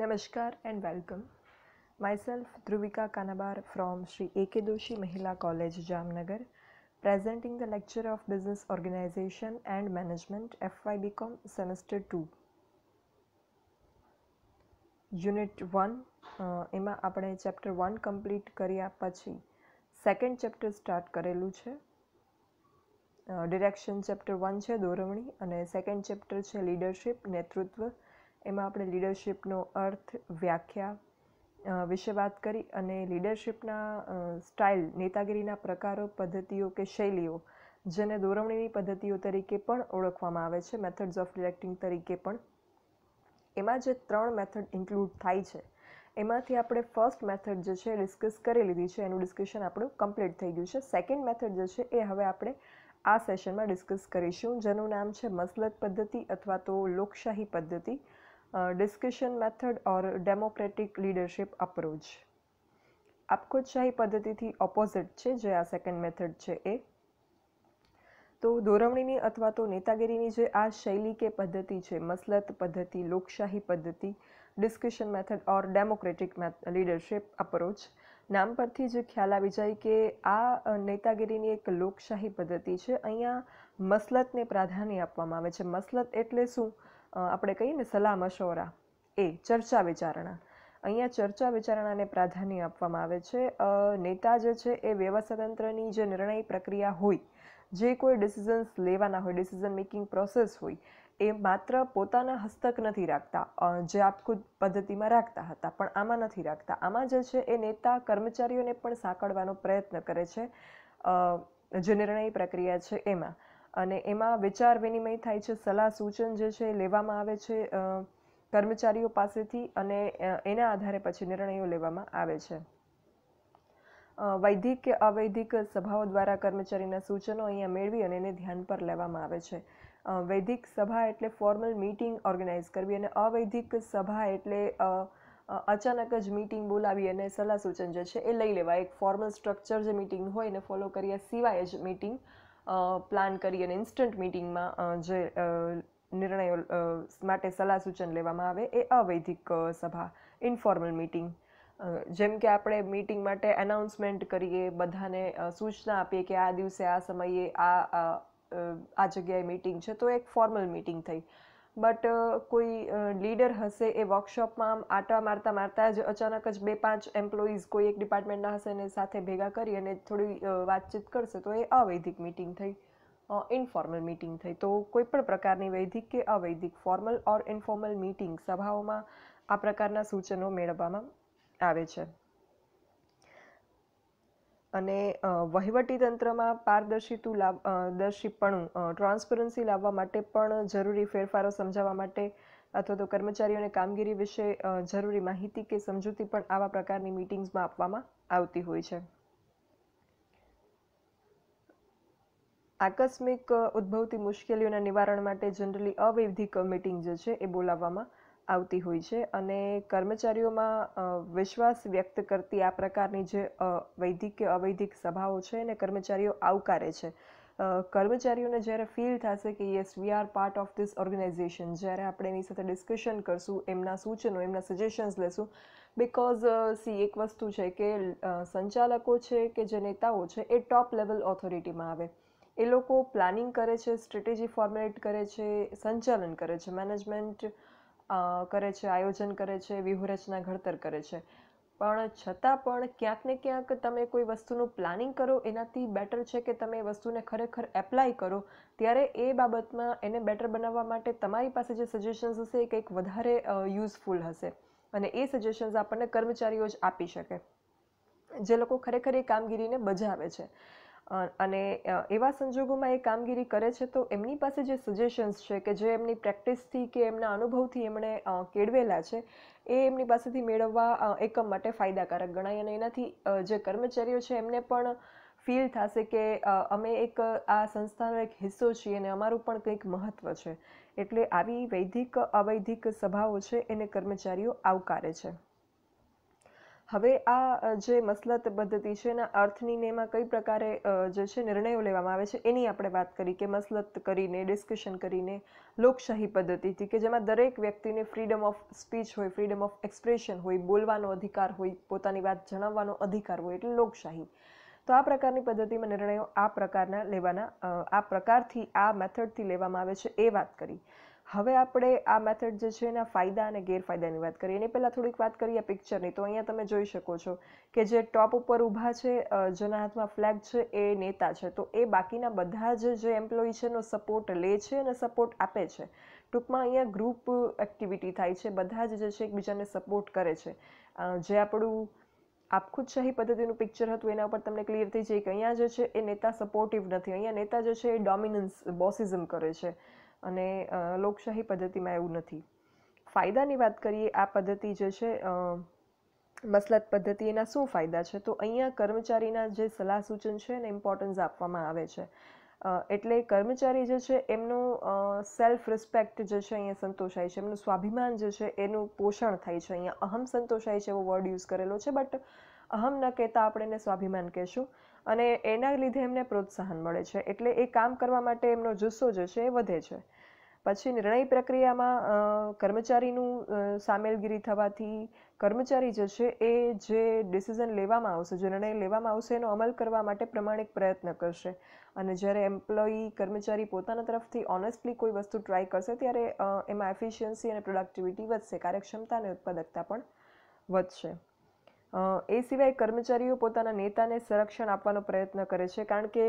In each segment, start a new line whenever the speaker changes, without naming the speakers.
Namaskar and welcome. Myself Dhruvika Kanabar from Sri A.K. Doshi Mahila College, Jamnagar, presenting the lecture of Business Organization and Management FYBCom Semester 2. Unit one એમાં આપણે chapter one complete કર્યા પછી second chapter start કરેલું છે direction chapter one છે દોરવણી અને second chapter છે leadership નેતૃત્વ એમાં આપણે લીડરશિપનો અર્થ વ્યાખ્યા વિશે વાત કરી અને લીડરશિપના સ્ટાઇલ નેતાગીરીના પ્રકારો પદ્ધતિઓ કે શૈલીઓ જેને દોરવણીની પદ્ધતિઓ તરીકે પણ ઓળખવામાં આવે છે મેથડ્સ ઓફ ડિરેક્ટિંગ તરીકે પણ એમાં જે ત્રણ મેથડ ઇન્ક્લુડ થાય છે એમાંથી આપણે ફર્સ્ટ મેથડ જે છે ડિસ્કસ કરી લીધી છે એનું ડિસ્કશન આપણું કમ્પ્લીટ થઈ ગયું છે સેકન્ડ મેથડ જે છે એ હવે આપણે આ સેશનમાં ડિસ્કસ કરીશું જેનું નામ છે મસલત પદ્ધતિ અથવા તો લોકશાહી પદ્ધતિ discussion method or democratic leadership approach આપખુદશાહી પદ્ધતિથી ઓપોઝિટ છે જે આ સેકન્ડ મેથડ છે એ તો ધોરવણીની અથવા તો નેતાગીરીની જે આ શૈલી કે પદ્ધતિ છે મસલત પદ્ધતિ લોકશાહી પદ્ધતિ discussion method or democratic leadership approach નામ પરથી જ ખ્યાલ આવી જાય કે આ નેતાગીરીની એક લોકશાહી પદ્ધતિ છે અહીંયા મસલતને પ્રાધાન્ય આપવામાં આવે છે મસલત એટલે શું આપણે કહીએ ને સલાહ એ ચર્ચા વિચારણા અહીંયા ચર્ચા વિચારણાને પ્રાધાન્ય આપવામાં આવે છે નેતા જે છે એ વ્યવસ્થાતંત્રની જે નિર્ણય પ્રક્રિયા હોય જે કોઈ ડિસિઝન્સ લેવાના હોય ડિસિઝન મેકિંગ પ્રોસેસ હોય એ માત્ર પોતાના હસ્તક નથી રાખતા જે આપખુદ પદ્ધતિમાં રાખતા હતા પણ આમાં નથી રાખતા આમાં જે છે એ નેતા કર્મચારીઓને પણ સાંકળવાનો પ્રયત્ન કરે છે જે નિર્ણય પ્રક્રિયા છે એમાં અને એમાં વિચાર વિનિમય થાય છે સલાહ સૂચન જે છે લેવામાં આવે છે કર્મચારીઓ પાસેથી અને એના આધારે પછી નિર્ણયો લેવામાં આવે છે વૈદિક કે અવૈદિક સભાઓ દ્વારા કર્મચારીના સૂચનો અહીંયા મેળવી અને એને ધ્યાન પર લેવામાં આવે છે વૈદિક સભા એટલે ફોર્મલ મીટિંગ ઓર્ગેનાઇઝ કરવી અને અવૈદિક સભા એટલે અચાનક જ મીટિંગ બોલાવી અને સલાહ સૂચન જે છે એ લઈ લેવા એક ફોર્મલ સ્ટ્રક્ચર જે મીટિંગ હોય એને ફોલો કર્યા સિવાય જ મીટિંગ પ્લાન કરી અને ઇન્સ્ટન્ટ મિટિંગમાં જે નિર્ણયો માટે સલાહ સૂચન લેવામાં આવે એ અવૈધિક સભા ઇન્ફોર્મલ મિટિંગ જેમ કે આપણે મીટિંગ માટે એનાઉન્સમેન્ટ કરીએ બધાને સૂચના આપીએ કે આ દિવસે આ સમયે આ આ જગ્યાએ મીટિંગ છે તો એક ફોર્મલ મીટિંગ થઈ બટ uh, કોઈ લીડર હશે એ વર્કશોપમાં આમ આટા મારતા મારતા જ અચાનક જ બે પાંચ એમ્પ્લોઈઝ કોઈ એક ડિપાર્ટમેન્ટના હશે અને સાથે ભેગા કરી અને થોડી વાતચીત કરશે તો એ અવૈધિક મિટિંગ થઈ ઇન્ફોર્મલ મિટિંગ થઈ તો કોઈ પણ પ્રકારની વૈદિક કે અવૈધિક ફોર્મલ ઓર ઇન્ફોર્મલ મિટિંગ સભાઓમાં આ પ્રકારના સૂચનો મેળવવામાં આવે છે અને વહીવટીતંત્રમાં પારદર્શિતું લાવ દર્શિપણું ટ્રાન્સપરન્સી લાવવા માટે પણ જરૂરી ફેરફારો સમજાવવા માટે અથવા તો કર્મચારીઓને કામગીરી વિશે જરૂરી માહિતી કે સમજૂતી પણ આવા પ્રકારની મિટિંગ્સમાં આપવામાં આવતી હોય છે આકસ્મિક ઉદ્ભવતી મુશ્કેલીઓના નિવારણ માટે જનરલી અવૈધિક મિટિંગ જે છે એ બોલાવવામાં આવતી હોય છે અને કર્મચારીઓમાં વિશ્વાસ વ્યક્ત કરતી આ પ્રકારની જે વૈદિક કે અવૈધિક સભાઓ છે એને કર્મચારીઓ આવકારે છે કર્મચારીઓને જ્યારે ફીલ થશે કે yes we are part of this organisation જ્યારે આપણે એની સાથે ડિસ્કશન કરશું એમના સૂચનો એમના સજેશન્સ લેશું બિકોઝ સી એક વસ્તુ છે કે સંચાલકો છે કે જે નેતાઓ છે એ ટોપ લેવલ ઓથોરિટીમાં આવે એ લોકો પ્લાનિંગ કરે છે સ્ટ્રેટેજી ફોર્મ્યુલેટ કરે છે સંચાલન કરે છે મેનેજમેન્ટ કરે છે આયોજન કરે છે વ્યૂહરચના ઘડતર કરે છે પણ છતાં પણ ક્યાંક ને ક્યાંક તમે કોઈ વસ્તુનું પ્લાનિંગ કરો એનાથી બેટર છે કે તમે એ વસ્તુને ખરેખર એપ્લાય કરો ત્યારે એ બાબતમાં એને બેટર બનાવવા માટે તમારી પાસે જે સજેશન્સ હશે એ કંઈક વધારે યુઝફુલ હશે અને એ સજેશન્સ આપણને કર્મચારીઓ જ આપી શકે જે લોકો ખરેખર એ કામગીરીને બજાવે છે અને એવા સંજોગોમાં એ કામગીરી કરે છે તો એમની પાસે જે સજેશન્સ છે કે જે એમની પ્રેક્ટિસથી કે એમના અનુભવથી એમણે કેળવેલા છે એ એમની પાસેથી મેળવવા એકમ માટે ફાયદાકારક ગણાય અને એનાથી જે કર્મચારીઓ છે એમને પણ ફીલ થશે કે અમે એક આ સંસ્થાનો એક હિસ્સો છીએ અને અમારું પણ કંઈક મહત્ત્વ છે એટલે આવી વૈદિક અવૈધિક સભાઓ છે એને કર્મચારીઓ આવકારે છે હવે આ જે મસલત પદ્ધતિ છે એના અર્થની ને એમાં કઈ પ્રકારે જે છે નિર્ણયો લેવામાં આવે છે એની આપણે વાત કરી કે મસલત કરીને ડિસ્કશન કરીને લોકશાહી પદ્ધતિથી કે જેમાં દરેક વ્યક્તિને ફ્રીડમ ઓફ સ્પીચ હોય ફ્રીડમ ઓફ એક્સપ્રેશન હોય બોલવાનો અધિકાર હોય પોતાની વાત જણાવવાનો અધિકાર હોય એટલે લોકશાહી તો આ પ્રકારની પદ્ધતિમાં નિર્ણયો આ પ્રકારના લેવાના આ પ્રકારથી આ મેથડથી લેવામાં આવે છે એ વાત કરી હવે આપણે આ મેથડ જે છે એના ફાયદા અને ગેરફાયદાની વાત કરીએ એની પહેલાં થોડીક વાત કરીએ પિક્ચરની તો અહીંયા તમે જોઈ શકો છો કે જે ટોપ ઉપર ઊભા છે જેના હાથમાં ફ્લેગ છે એ નેતા છે તો એ બાકીના બધા જ જે એમ્પ્લોયી છે એનો સપોર્ટ લે છે અને સપોર્ટ આપે છે ટૂંકમાં અહીંયા ગ્રુપ એક્ટિવિટી થાય છે બધા જ જે છે એકબીજાને સપોર્ટ કરે છે જે આપણું આપખુદશાહી પદ્ધતિનું પિક્ચર હતું એના ઉપર તમને ક્લિયર થઈ જાય કે અહીંયા જે છે એ નેતા સપોર્ટિવ નથી અહીંયા નેતા જે છે એ ડોમિનન્સ બોસિઝમ કરે છે અને લોકશાહી પદ્ધતિમાં એવું નથી ફાયદાની વાત કરીએ આ પદ્ધતિ જે છે મસલત પદ્ધતિ એના શું ફાયદા છે તો અહીંયા કર્મચારીના જે સલાહ સૂચન છે એને ઇમ્પોર્ટન્સ આપવામાં આવે છે એટલે કર્મચારી જે છે એમનું સેલ્ફ રિસ્પેક્ટ જે છે અહીંયા સંતોષાય છે એમનું સ્વાભિમાન જે છે એનું પોષણ થાય છે અહીંયા અહમ સંતોષાય છે એવો વર્ડ યુઝ કરેલો છે બટ અહમ ન કહેતા આપણે એને સ્વાભિમાન કહેશું અને એના લીધે એમને પ્રોત્સાહન મળે છે એટલે એ કામ કરવા માટે એમનો જુસ્સો જે છે એ વધે છે પછી નિર્ણય પ્રક્રિયામાં કર્મચારીનું સામેલગીરી થવાથી કર્મચારી જે છે એ જે ડિસિઝન લેવામાં આવશે જે નિર્ણય લેવામાં આવશે એનો અમલ કરવા માટે પ્રમાણિક પ્રયત્ન કરશે અને જ્યારે એમ્પ્લોયી કર્મચારી પોતાના તરફથી ઓનેસ્ટલી કોઈ વસ્તુ ટ્રાય કરશે ત્યારે એમાં એફિશિયન્સી અને પ્રોડક્ટિવિટી વધશે કાર્યક્ષમતા અને ઉત્પાદકતા પણ વધશે એ સિવાય કર્મચારીઓ પોતાના નેતાને સંરક્ષણ આપવાનો પ્રયત્ન કરે છે કારણ કે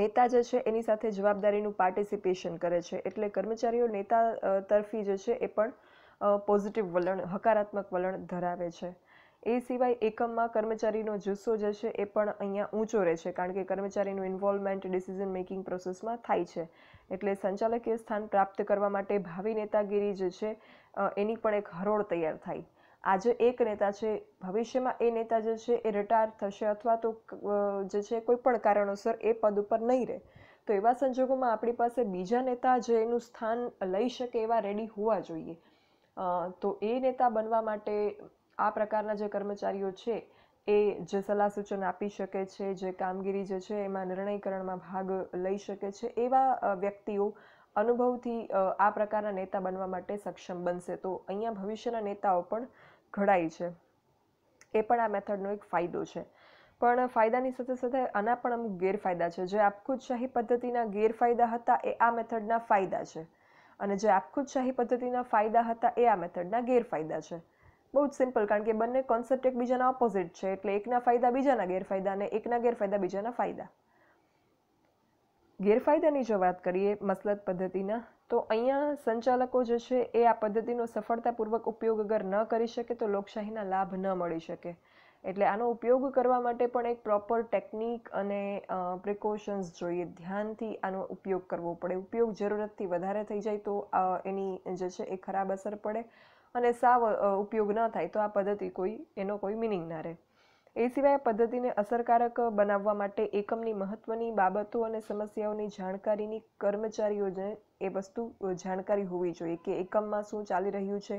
નેતા જે છે એની સાથે જવાબદારીનું પાર્ટિસિપેશન કરે છે એટલે કર્મચારીઓ નેતા તરફી જે છે એ પણ પોઝિટિવ વલણ હકારાત્મક વલણ ધરાવે છે એ સિવાય એકમમાં કર્મચારીનો જુસ્સો જે છે એ પણ અહીંયા ઊંચો રહે છે કારણ કે કર્મચારીનું ઇન્વોલ્વમેન્ટ ડિસિઝન મેકિંગ પ્રોસેસમાં થાય છે એટલે સંચાલકીય સ્થાન પ્રાપ્ત કરવા માટે ભાવિ નેતાગીરી જે છે એની પણ એક હરોળ તૈયાર થાય આજે એક નેતા છે ભવિષ્યમાં એ નેતા જે છે એ રિટાયર થશે અથવા તો જે છે કોઈ પણ કારણોસર એ પદ ઉપર નહીં રહે તો એવા સંજોગોમાં આપણી પાસે બીજા નેતા જે એનું સ્થાન લઈ શકે એવા રેડી હોવા જોઈએ તો એ નેતા બનવા માટે આ પ્રકારના જે કર્મચારીઓ છે એ જે સલાહ સૂચન આપી શકે છે જે કામગીરી જે છે એમાં નિર્ણયકરણમાં ભાગ લઈ શકે છે એવા વ્યક્તિઓ અનુભવથી આ પ્રકારના નેતા બનવા માટે સક્ષમ બનશે તો અહીંયા ભવિષ્યના નેતાઓ પણ ઘડાય છે એ પણ આ મેથડનો એક ફાયદો છે પણ ફાયદાની સાથે સાથે આના પણ અમુક ગેરફાયદા છે જે આપખુદશાહી પદ્ધતિના ગેરફાયદા હતા એ આ મેથડના ફાયદા છે અને જે આપખુદશાહી પદ્ધતિના ફાયદા હતા એ આ મેથડના ગેરફાયદા છે બહુ જ સિમ્પલ કારણ કે બંને કોન્સેપ્ટ એકબીજાના ઓપોઝિટ છે એટલે એકના ફાયદા બીજાના ગેરફાયદા અને એકના ગેરફાયદા બીજાના ફાયદા ગેરફાયદાની જો વાત કરીએ મસલત પદ્ધતિના તો અહીંયા સંચાલકો જે છે એ આ પદ્ધતિનો સફળતાપૂર્વક ઉપયોગ અગર ન કરી શકે તો લોકશાહીના લાભ ન મળી શકે એટલે આનો ઉપયોગ કરવા માટે પણ એક પ્રોપર ટેકનિક અને પ્રિકોશન્સ જોઈએ ધ્યાનથી આનો ઉપયોગ કરવો પડે ઉપયોગ જરૂરતથી વધારે થઈ જાય તો એની જે છે એ ખરાબ અસર પડે અને સાવ ઉપયોગ ન થાય તો આ પદ્ધતિ કોઈ એનો કોઈ મિનિંગ ના રહે એ સિવાય પદ્ધતિને અસરકારક બનાવવા માટે એકમની મહત્વની બાબતો અને સમસ્યાઓની જાણકારીની કર્મચારીઓને એ વસ્તુ જાણકારી હોવી જોઈએ કે એકમમાં શું ચાલી રહ્યું છે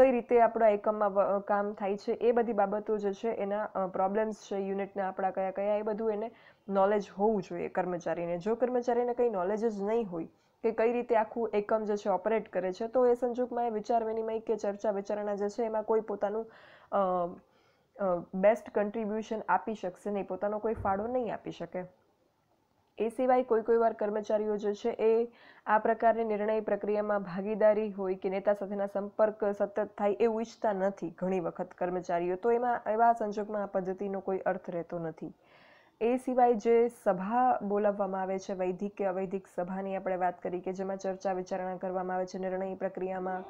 કઈ રીતે આપણા એકમમાં કામ થાય છે એ બધી બાબતો જે છે એના પ્રોબ્લેમ્સ છે યુનિટના આપણા કયા કયા એ બધું એને નોલેજ હોવું જોઈએ કર્મચારીને જો કર્મચારીને કંઈ નોલેજ જ નહીં હોય કે કઈ રીતે આખું એકમ જે છે ઓપરેટ કરે છે તો એ સંજોગમાં એ વિચાર વિનિમય કે ચર્ચા વિચારણા જે છે એમાં કોઈ પોતાનું બેસ્ટ કન્ટ્રીબ્યુશન આપી શકશે નહીં પોતાનો કોઈ ફાળો નહીં આપી શકે એ સિવાય કોઈ કોઈ વાર કર્મચારીઓ જે છે એ આ પ્રકારની નિર્ણય પ્રક્રિયામાં ભાગીદારી હોય કે નેતા સાથેના સંપર્ક સતત થાય એવું ઈચ્છતા નથી ઘણી વખત કર્મચારીઓ તો એમાં એવા સંજોગમાં આ પદ્ધતિનો કોઈ અર્થ રહેતો નથી એ સિવાય જે સભા બોલાવવામાં આવે છે વૈદિક કે અવૈધિક સભાની આપણે વાત કરી કે જેમાં ચર્ચા વિચારણા કરવામાં આવે છે નિર્ણય પ્રક્રિયામાં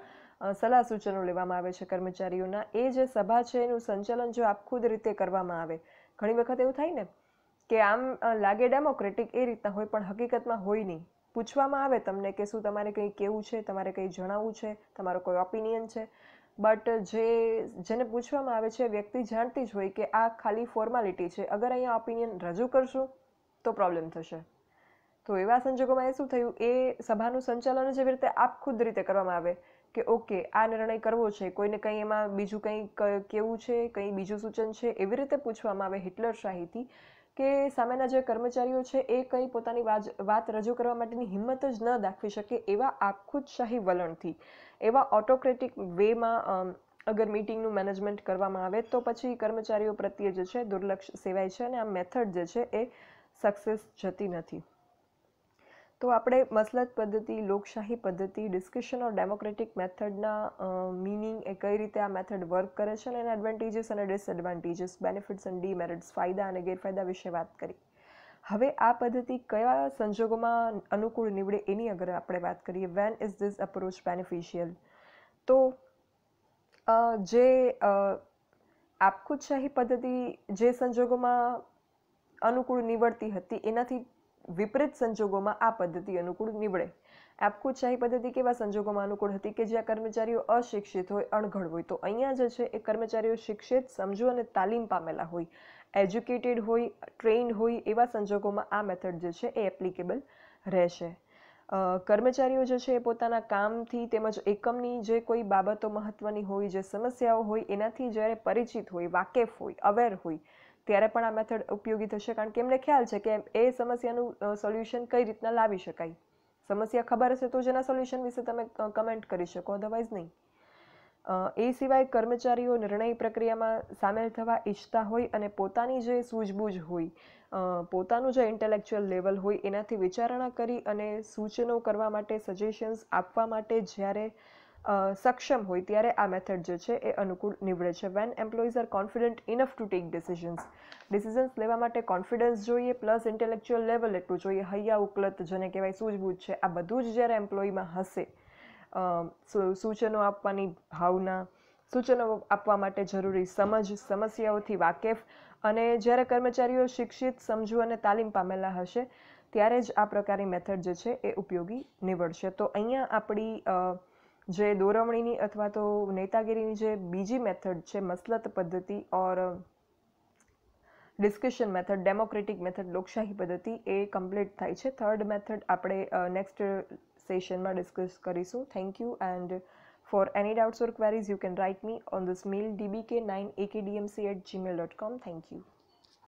સલાહ સૂચનો લેવામાં આવે છે કર્મચારીઓના એ જે સભા છે એનું સંચાલન જો આપખુદ રીતે કરવામાં આવે ઘણી વખત એવું થાય ને કે આમ લાગે ડેમોક્રેટિક એ રીતના હોય પણ હકીકતમાં હોય નહીં પૂછવામાં આવે તમને કે શું તમારે કંઈ કેવું છે તમારે કંઈ જણાવવું છે તમારો કોઈ ઓપિનિયન છે બટ જે જેને પૂછવામાં આવે છે વ્યક્તિ જાણતી જ હોય કે આ ખાલી ફોર્માલિટી છે અગર અહીંયા ઓપિનિયન રજૂ કરશું તો પ્રોબ્લેમ થશે તો એવા સંજોગોમાં એ શું થયું એ સભાનું સંચાલન જેવી રીતે આપ ખુદ રીતે કરવામાં આવે કે ઓકે આ નિર્ણય કરવો છે કોઈને કંઈ એમાં બીજું કંઈ કેવું છે કંઈ બીજું સૂચન છે એવી રીતે પૂછવામાં આવે હિટલર શાહીથી કે સામેના જે કર્મચારીઓ છે એ કંઈ પોતાની વાત રજૂ કરવા માટેની હિંમત જ ન દાખવી શકે એવા આખું જ શાહી વલણથી એવા ઓટોક્રેટિક વેમાં અગર મિટિંગનું મેનેજમેન્ટ કરવામાં આવે તો પછી કર્મચારીઓ પ્રત્યે જે છે દુર્લક્ષ સેવાય છે અને આ મેથડ જે છે એ સક્સેસ જતી નથી તો આપણે મસલત પદ્ધતિ લોકશાહી પદ્ધતિ ડિસ્કશન ઓર ડેમોક્રેટિક મેથડના મિનિંગ એ કઈ રીતે આ મેથડ વર્ક કરે છે અને એના એડવાન્ટેજીસ અને ડિસએડવાન્ટેજીસ બેનિફિટ્સ અને ડીમેરિટ્સ ફાયદા અને ગેરફાયદા વિશે વાત કરી હવે આ પદ્ધતિ કયા સંજોગોમાં અનુકૂળ નીવડે એની અગર આપણે વાત કરીએ when is this approach beneficial તો જે આપખુદશાહી પદ્ધતિ જે સંજોગોમાં અનુકૂળ નીવડતી હતી એનાથી વિપરીત સંજોગોમાં આ પદ્ધતિ અનુકૂળ નીવડે આપકુચાહી પદ્ધતિ કેવા સંજોગોમાં અનુકૂળ હતી કે જ્યાં કર્મચારીઓ અશિક્ષિત હોય અણઘડ હોય તો અહીંયા જે છે એ કર્મચારીઓ શિક્ષિત સમજુ અને તાલીમ પામેલા હોય એજ્યુકેટેડ હોય ટ્રેન્ડ હોય એવા સંજોગોમાં આ મેથડ જે છે એ એપ્લિકેબલ રહેશે કર્મચારીઓ જે છે એ પોતાના કામથી તેમજ એકમની જે કોઈ બાબતો મહત્ત્વની હોય જે સમસ્યાઓ હોય એનાથી જ્યારે પરિચિત હોય વાકેફ હોય અવેર હોય ત્યારે પણ આ મેથડ ઉપયોગી થશે કારણ કે એમને ખ્યાલ છે કે એ સમસ્યાનું સોલ્યુશન કઈ રીતના લાવી શકાય સમસ્યા ખબર હશે તો જ એના સોલ્યુશન વિશે તમે કમેન્ટ કરી શકો અધરવાઇઝ નહીં એ સિવાય કર્મચારીઓ નિર્ણય પ્રક્રિયામાં સામેલ થવા ઈચ્છતા હોય અને પોતાની જે સૂઝબૂઝ હોય પોતાનું જે ઇન્ટેલેક્ચુઅલ લેવલ હોય એનાથી વિચારણા કરી અને સૂચનો કરવા માટે સજેશન્સ આપવા માટે જ્યારે સક્ષમ હોય ત્યારે આ મેથડ જે છે એ અનુકૂળ નીવડે છે when employees are confident enough to take decisions decisions લેવા માટે કોન્ફિડન્સ જોઈએ પ્લસ ઇન્ટેલેક્ચુઅલ લેવલ એટલું જોઈએ હૈયા ઉકલત જેને કહેવાય સૂઝબૂઝ છે આ બધું જ જ્યારે એમ્પ્લોયમાં હશે સૂચનો આપવાની ભાવના સૂચનો આપવા માટે જરૂરી સમજ સમસ્યાઓથી વાકેફ અને જ્યારે કર્મચારીઓ શિક્ષિત સમજુ અને તાલીમ પામેલા હશે ત્યારે જ આ પ્રકારની મેથડ જે છે એ ઉપયોગી નીવડશે તો અહીંયા આપણી જે દોરવણીની અથવા તો નેતાગીરીની જે બીજી મેથડ છે મસલત પદ્ધતિ or discussion method democratic method લોકશાહી પદ્ધતિ એ કમ્પ્લીટ થાય છે થર્ડ મેથડ આપણે નેક્સ્ટ સેશનમાં ડિસ્કસ કરીશું thank you and for any or you can write me on you can DBK nine on this at Gmail dot com thank you